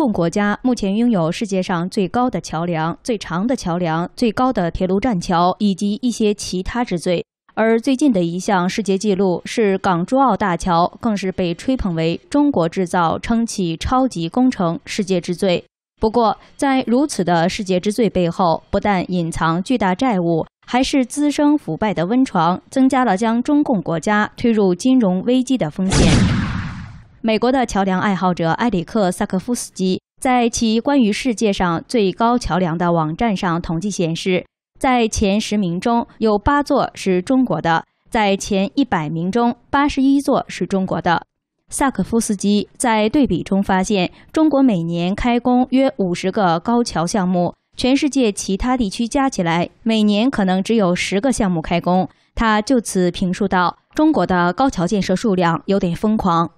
共国家目前拥有世界上最高的桥梁、最长的桥梁、最高的铁路栈桥以及一些其他之最。而最近的一项世界纪录是港珠澳大桥，更是被吹捧为“中国制造”称起超级工程、世界之最。不过，在如此的世界之最背后，不但隐藏巨大债务，还是滋生腐败的温床，增加了将中共国家推入金融危机的风险。美国的桥梁爱好者埃里克萨克夫斯基在其关于世界上最高桥梁的网站上统计显示，在前十名中有八座是中国的，在前一百名中八十一座是中国的。萨克夫斯基在对比中发现，中国每年开工约五十个高桥项目，全世界其他地区加起来每年可能只有十个项目开工。他就此评述道：“中国的高桥建设数量有点疯狂。”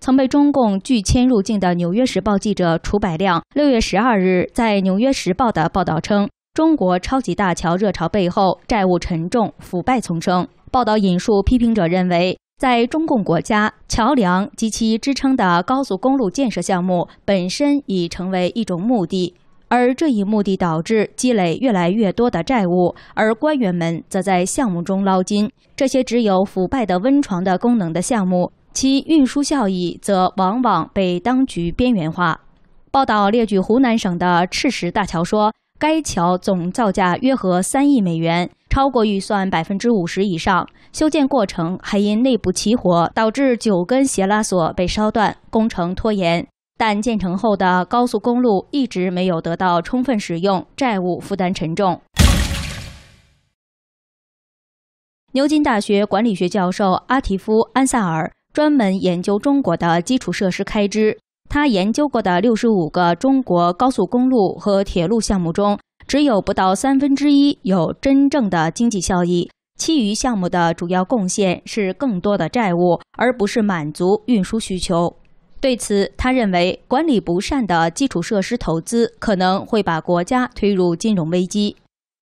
曾被中共拒签入境的《纽约时报》记者楚百亮，六月十二日在《纽约时报》的报道称：“中国超级大桥热潮背后，债务沉重，腐败丛生。”报道引述批评者认为，在中共国家，桥梁及其支撑的高速公路建设项目本身已成为一种目的，而这一目的导致积累越来越多的债务，而官员们则在项目中捞金。这些只有腐败的温床的功能的项目。其运输效益则往往被当局边缘化。报道列举湖南省的赤石大桥说，该桥总造价约合三亿美元，超过预算百分之五十以上。修建过程还因内部起火导致九根斜拉索被烧断，工程拖延。但建成后的高速公路一直没有得到充分使用，债务负担沉重。牛津大学管理学教授阿提夫·安萨尔。专门研究中国的基础设施开支，他研究过的六十五个中国高速公路和铁路项目中，只有不到三分之一有真正的经济效益，其余项目的主要贡献是更多的债务，而不是满足运输需求。对此，他认为管理不善的基础设施投资可能会把国家推入金融危机。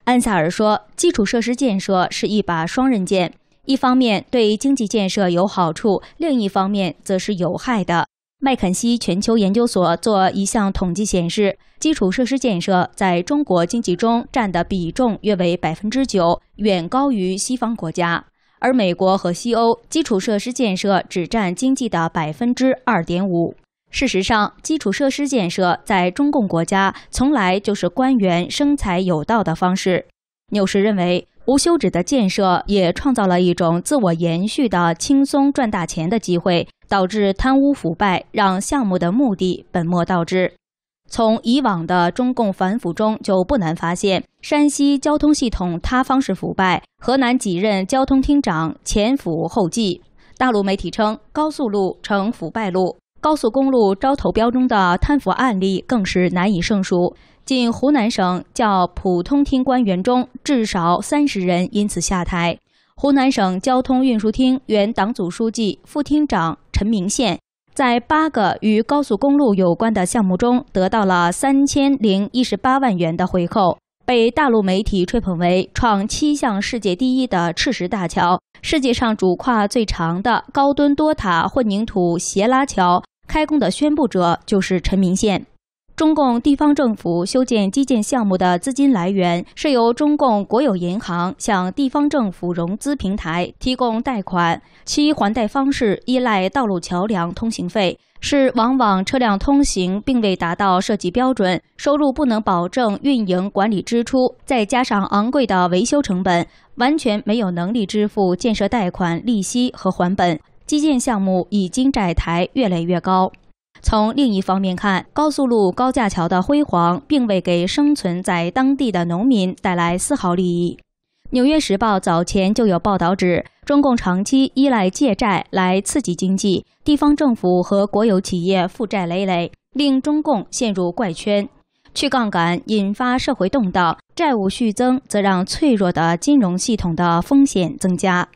安萨尔说，基础设施建设是一把双刃剑。一方面对经济建设有好处，另一方面则是有害的。麦肯锡全球研究所做一项统计显示，基础设施建设在中国经济中占的比重约为百分之九，远高于西方国家。而美国和西欧基础设施建设只占经济的百分之二点五。事实上，基础设施建设在中共国家从来就是官员生财有道的方式。纽氏认为。无休止的建设也创造了一种自我延续的轻松赚大钱的机会，导致贪污腐败，让项目的目的本末倒置。从以往的中共反腐中就不难发现，山西交通系统塌方式腐败，河南几任交通厅长前腐后继。大陆媒体称高速路成腐败路。高速公路招投标中的贪腐案例更是难以胜数。仅湖南省较普通厅官员中，至少三十人因此下台。湖南省交通运输厅原党组书记、副厅长陈明宪，在八个与高速公路有关的项目中，得到了三千零一十八万元的回扣，被大陆媒体吹捧为创七项世界第一的赤石大桥，世界上主跨最长的高墩多塔混凝土斜拉桥。开工的宣布者就是陈明宪。中共地方政府修建基建项目的资金来源是由中共国有银行向地方政府融资平台提供贷款，其还贷方式依赖道路桥梁通行费，是往往车辆通行并未达到设计标准，收入不能保证运营管理支出，再加上昂贵的维修成本，完全没有能力支付建设贷款利息和还本。基建项目已经债台越垒越高。从另一方面看，高速路、高架桥的辉煌，并未给生存在当地的农民带来丝毫利益。《纽约时报》早前就有报道指，中共长期依赖借债来刺激经济，地方政府和国有企业负债累累，令中共陷入怪圈。去杠杆引发社会动荡，债务续增则让脆弱的金融系统的风险增加。